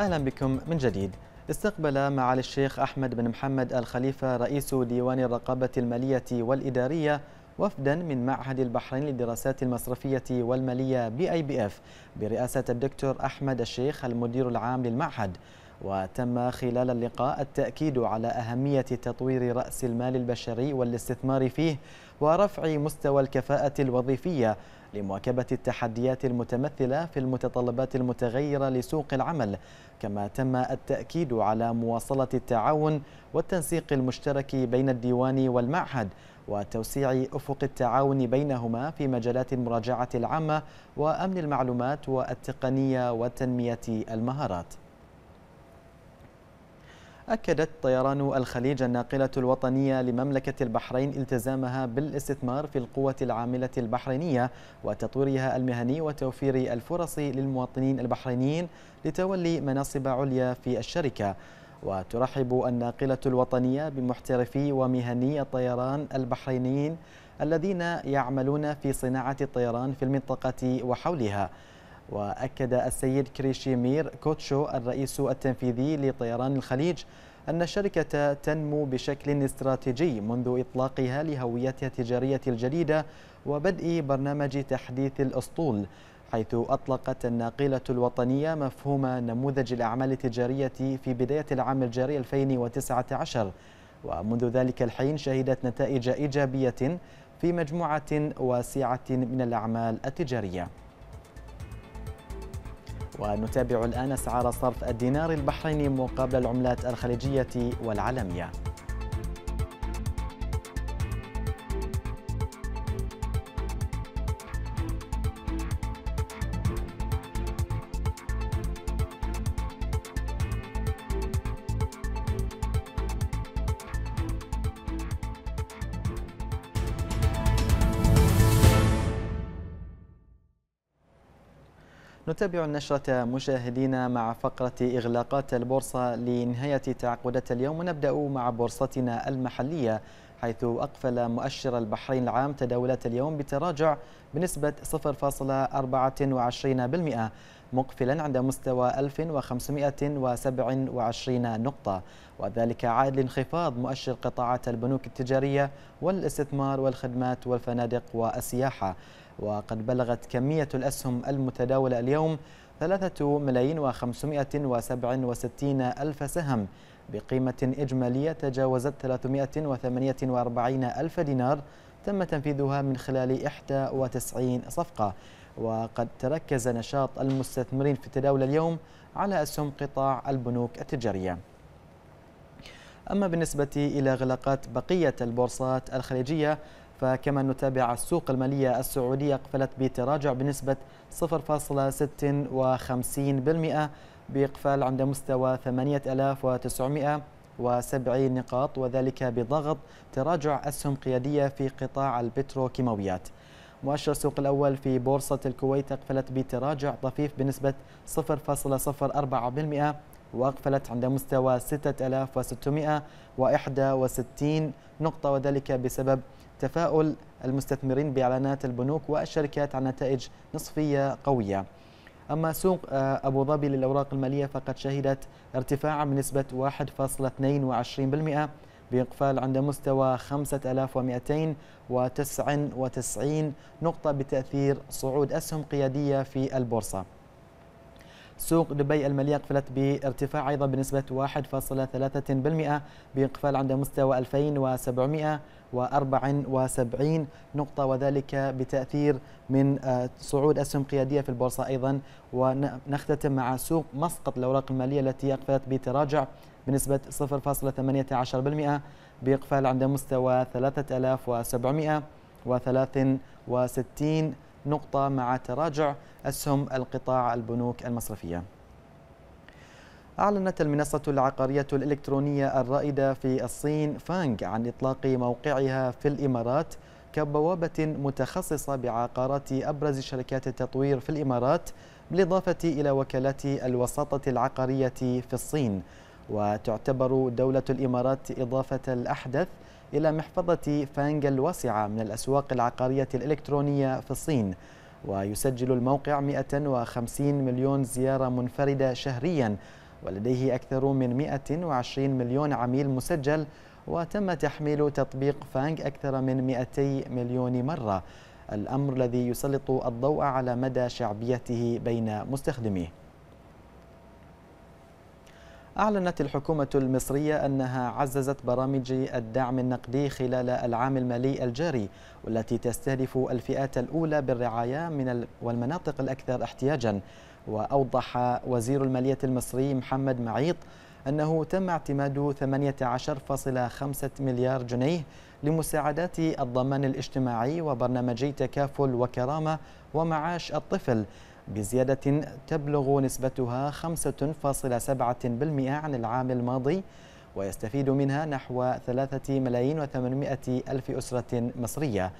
أهلا بكم من جديد استقبل معالي الشيخ أحمد بن محمد الخليفة رئيس ديوان الرقابة المالية والإدارية وفدا من معهد البحرين للدراسات المصرفية والمالية بي اي بي اف برئاسة الدكتور أحمد الشيخ المدير العام للمعهد وتم خلال اللقاء التأكيد على أهمية تطوير رأس المال البشري والاستثمار فيه ورفع مستوى الكفاءة الوظيفية لمواكبة التحديات المتمثلة في المتطلبات المتغيرة لسوق العمل كما تم التأكيد على مواصلة التعاون والتنسيق المشترك بين الديوان والمعهد وتوسيع أفق التعاون بينهما في مجالات المراجعة العامة وأمن المعلومات والتقنية وتنمية المهارات أكدت طيران الخليج الناقلة الوطنية لمملكة البحرين التزامها بالاستثمار في القوة العاملة البحرينية وتطويرها المهني وتوفير الفرص للمواطنين البحرينيين لتولي مناصب عليا في الشركة وترحب الناقلة الوطنية بمحترفي ومهني الطيران البحرينيين الذين يعملون في صناعة الطيران في المنطقة وحولها وأكد السيد كريشيمير كوتشو الرئيس التنفيذي لطيران الخليج أن الشركة تنمو بشكل استراتيجي منذ إطلاقها لهويتها التجارية الجديدة وبدء برنامج تحديث الأسطول حيث أطلقت الناقلة الوطنية مفهوم نموذج الأعمال التجارية في بداية العام الجاري 2019 ومنذ ذلك الحين شهدت نتائج إيجابية في مجموعة واسعة من الأعمال التجارية ونتابع الآن أسعار صرف الدينار البحريني مقابل العملات الخليجية والعالمية نتابع النشرة مشاهدينا مع فقرة إغلاقات البورصة لنهاية تعقدات اليوم ونبدأ مع بورصتنا المحلية حيث أقفل مؤشر البحرين العام تداولات اليوم بتراجع بنسبة 0.24% مقفلا عند مستوى 1527 نقطة وذلك عائد لانخفاض مؤشر قطاعات البنوك التجارية والاستثمار والخدمات والفنادق والسياحة وقد بلغت كمية الأسهم المتداولة اليوم 3 ملايين و567 ألف سهم بقيمة إجمالية تجاوزت 348 ألف دينار تم تنفيذها من خلال 91 صفقة وقد تركز نشاط المستثمرين في التداول اليوم على أسهم قطاع البنوك التجارية أما بالنسبة إلى إغلاقات بقية البورصات الخليجية فكما نتابع السوق المالية السعودية قفلت بتراجع بنسبة 0.56% بإقفال عند مستوى 8970 نقاط وذلك بضغط تراجع أسهم قيادية في قطاع البتروكيماويات مؤشر السوق الأول في بورصة الكويت أقفلت بتراجع طفيف بنسبة 0.04% وأقفلت عند مستوى 6661 نقطة وذلك بسبب تفاؤل المستثمرين بإعلانات البنوك والشركات عن نتائج نصفية قوية أما سوق آه، أبو ظبي للأوراق المالية فقد شهدت ارتفاعا بنسبة 1.22% بإقفال عند مستوى 5299 نقطة بتأثير صعود أسهم قيادية في البورصة سوق دبي المالية قفلت بارتفاع أيضا بنسبة 1.3% بإقفال عند مستوى 2774 نقطة وذلك بتأثير من آه، صعود أسهم قيادية في البورصة أيضا ونختتم مع سوق مسقط الأوراق المالية التي أقفلت بتراجع بنسبة 0.18% بإقفال عند مستوى 3763 نقطة مع تراجع أسهم القطاع البنوك المصرفية أعلنت المنصة العقارية الإلكترونية الرائدة في الصين فانغ عن إطلاق موقعها في الإمارات كبوابة متخصصة بعقارات أبرز شركات التطوير في الإمارات بالإضافة إلى وكالات الوساطة العقارية في الصين وتعتبر دولة الإمارات إضافة الأحدث إلى محفظة فانج الواسعة من الأسواق العقارية الإلكترونية في الصين ويسجل الموقع 150 مليون زيارة منفردة شهرياً ولديه أكثر من 120 مليون عميل مسجل وتم تحميل تطبيق فانج أكثر من 200 مليون مرة الأمر الذي يسلط الضوء على مدى شعبيته بين مستخدميه أعلنت الحكومة المصرية أنها عززت برامج الدعم النقدي خلال العام المالي الجاري والتي تستهدف الفئات الأولى بالرعاية من والمناطق الأكثر احتياجا وأوضح وزير المالية المصري محمد معيط أنه تم اعتماد 18.5 مليار جنيه لمساعدات الضمان الاجتماعي وبرنامجي تكافل وكرامة ومعاش الطفل بزيادة تبلغ نسبتها 5.7% عن العام الماضي ويستفيد منها نحو 3 ملايين و800 ألف أسرة مصرية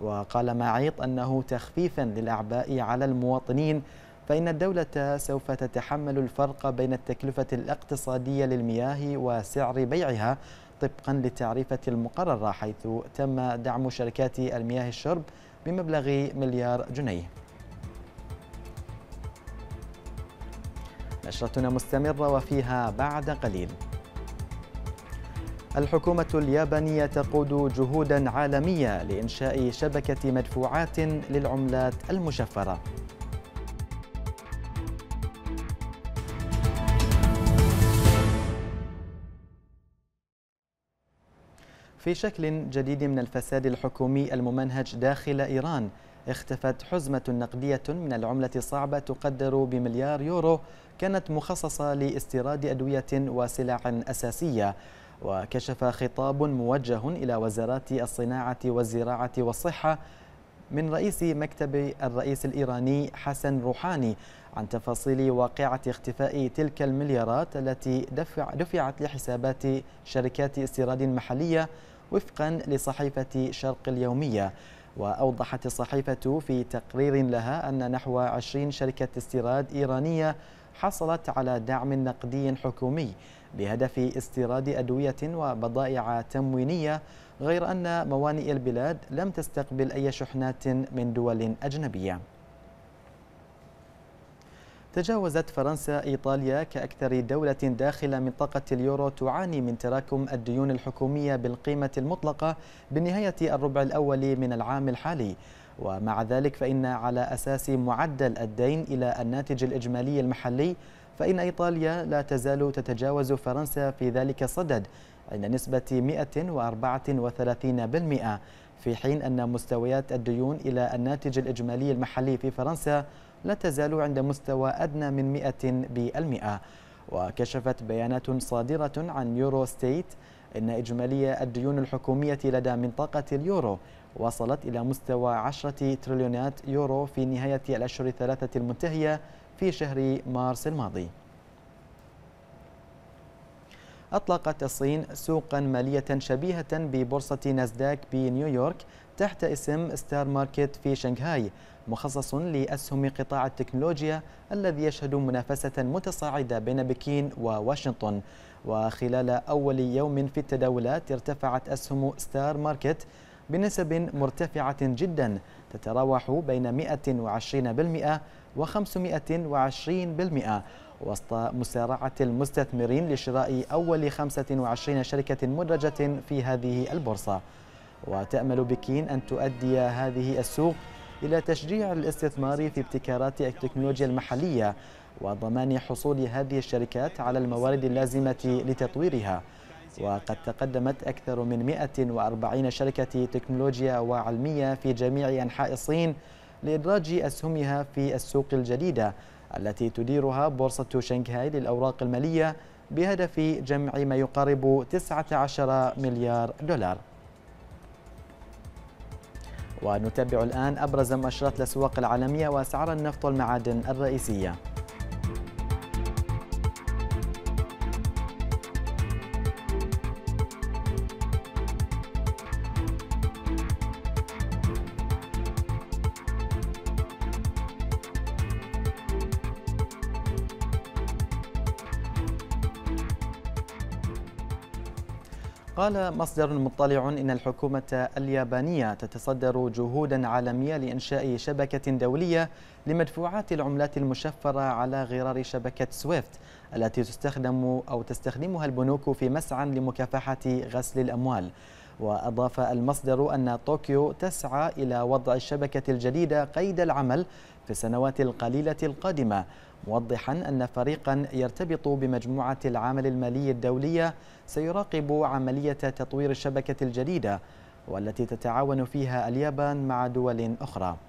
وقال معيط أنه تخفيفا للأعباء على المواطنين فإن الدولة سوف تتحمل الفرق بين التكلفة الاقتصادية للمياه وسعر بيعها طبقا للتعريفة المقررة حيث تم دعم شركات المياه الشرب بمبلغ مليار جنيه نشرتنا مستمرة وفيها بعد قليل الحكومة اليابانية تقود جهودا عالمية لإنشاء شبكة مدفوعات للعملات المشفرة في شكل جديد من الفساد الحكومي الممنهج داخل إيران اختفت حزمة نقدية من العملة الصعبة تقدر بمليار يورو كانت مخصصة لاستيراد أدوية وسلع أساسية وكشف خطاب موجه إلى وزارات الصناعة والزراعة والصحة من رئيس مكتب الرئيس الإيراني حسن روحاني عن تفاصيل واقعة اختفاء تلك المليارات التي دفع دفعت لحسابات شركات استيراد محلية وفقا لصحيفة شرق اليومية وأوضحت الصحيفة في تقرير لها أن نحو 20 شركة استيراد إيرانية حصلت على دعم نقدي حكومي بهدف استيراد أدوية وبضائع تموينية غير أن موانئ البلاد لم تستقبل أي شحنات من دول أجنبية تجاوزت فرنسا إيطاليا كأكثر دولة داخل منطقة اليورو تعاني من تراكم الديون الحكومية بالقيمة المطلقة بنهاية الربع الأول من العام الحالي ومع ذلك فإن على أساس معدل الدين إلى الناتج الإجمالي المحلي فإن إيطاليا لا تزال تتجاوز فرنسا في ذلك الصدد عند نسبة 134% في حين أن مستويات الديون إلى الناتج الإجمالي المحلي في فرنسا لا تزال عند مستوى أدنى من 100 بالمئة وكشفت بيانات صادرة عن يورو ستيت إن إجمالي الديون الحكومية لدى منطقة اليورو وصلت إلى مستوى 10 تريليونات يورو في نهاية الأشهر الثلاثة المنتهية في شهر مارس الماضي أطلقت الصين سوقا مالية شبيهة ببورصة ناسداك بنيويورك تحت اسم ستار ماركت في شنغهاي مخصص لأسهم قطاع التكنولوجيا الذي يشهد منافسة متصاعدة بين بكين وواشنطن وخلال أول يوم في التداولات ارتفعت أسهم ستار ماركت بنسب مرتفعة جدا تتراوح بين 120% و520% وسط مسارعة المستثمرين لشراء أول 25 شركة مدرجة في هذه البورصة وتأمل بكين أن تؤدي هذه السوق إلى تشجيع الاستثمار في ابتكارات التكنولوجيا المحلية وضمان حصول هذه الشركات على الموارد اللازمة لتطويرها وقد تقدمت أكثر من 140 شركة تكنولوجيا وعلمية في جميع أنحاء الصين لإدراج أسهمها في السوق الجديدة التي تديرها بورصة شنغهاي للأوراق المالية بهدف جمع ما يقارب 19 مليار دولار ونتبع الآن أبرز مؤشرات الأسواق العالمية وأسعار النفط والمعادن الرئيسية قال مصدر مطلع إن الحكومة اليابانية تتصدر جهودا عالمية لإنشاء شبكة دولية لمدفوعات العملات المشفرة على غرار شبكة سويفت التي تستخدم أو تستخدمها البنوك في مسعى لمكافحة غسل الأموال وأضاف المصدر أن طوكيو تسعى إلى وضع الشبكة الجديدة قيد العمل في السنوات القليلة القادمة موضحا أن فريقا يرتبط بمجموعة العمل المالي الدولية سيراقب عملية تطوير الشبكة الجديدة والتي تتعاون فيها اليابان مع دول أخرى